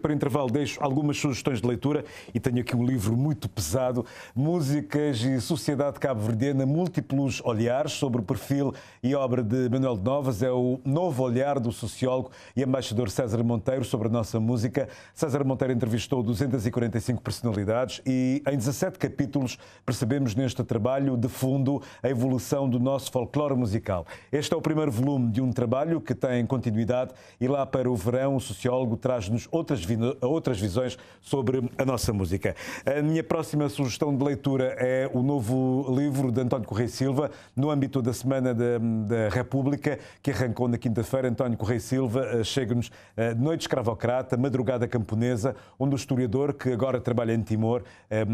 Para o intervalo deixo algumas sugestões de leitura e tenho aqui um livro muito pesado, Músicas e Sociedade Cabo-Verdiana, Múltiplos Olhares, sobre o perfil e obra de Manuel de Novas. É o novo olhar do sociólogo e embaixador César Monteiro sobre a nossa música. César Monteiro entrevistou 245 personalidades e em 17 capítulos percebemos neste trabalho de fundo a evolução do nosso folclore musical. Este é o primeiro volume de um trabalho que tem continuidade e lá para o verão o sociólogo traz-nos outras a outras visões sobre a nossa música. A minha próxima sugestão de leitura é o novo livro de António Correia Silva, no âmbito da Semana da, da República, que arrancou na quinta-feira. António Correia Silva eh, chega-nos eh, Noite Escravocrata, Madrugada Camponesa, onde o historiador, que agora trabalha em Timor, eh,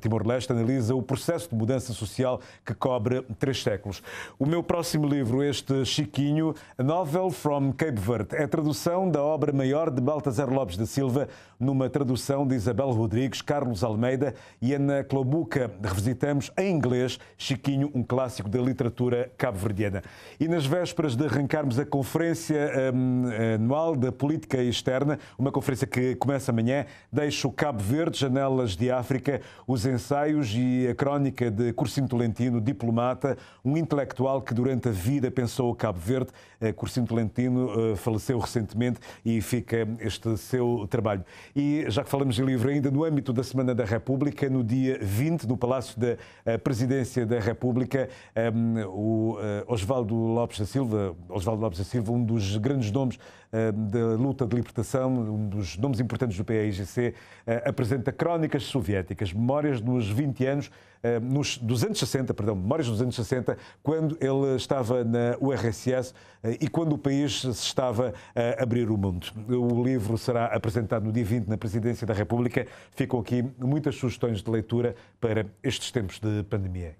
Timor-Leste, analisa o processo de mudança social que cobre três séculos. O meu próximo livro, este Chiquinho, a Novel from Cape Verde, é tradução da obra maior de Baltasar Lopes da Silva. Silva, numa tradução de Isabel Rodrigues, Carlos Almeida e Ana Clobuca. Revisitamos em inglês Chiquinho, um clássico da literatura cabo-verdiana. E nas vésperas de arrancarmos a conferência hum, anual da política externa, uma conferência que começa amanhã, deixo Cabo Verde, Janelas de África, os ensaios e a crónica de Cursino Tolentino, diplomata, um intelectual que durante a vida pensou o Cabo Verde. Eh, Cursino Tolentino eh, faleceu recentemente e fica este seu trabalho. E já que falamos de livro, ainda no âmbito da Semana da República, no dia 20, no Palácio da eh, Presidência da República, um, ehm, o uh, Osvaldo Lopes da Silva, Osvaldo Lopes da Silva, um dos grandes nomes uh, da luta de libertação, um dos nomes importantes do PAIGC, uh, eh, apresenta crónicas soviéticas, memórias dos 20 anos ehm, nos 260, perdão, memórias dos anos 60, quando ele estava na URSS e quando o país se estava a abrir o mundo. O livro será apresentado apresentado no dia 20 na Presidência da República. Ficam aqui muitas sugestões de leitura para estes tempos de pandemia.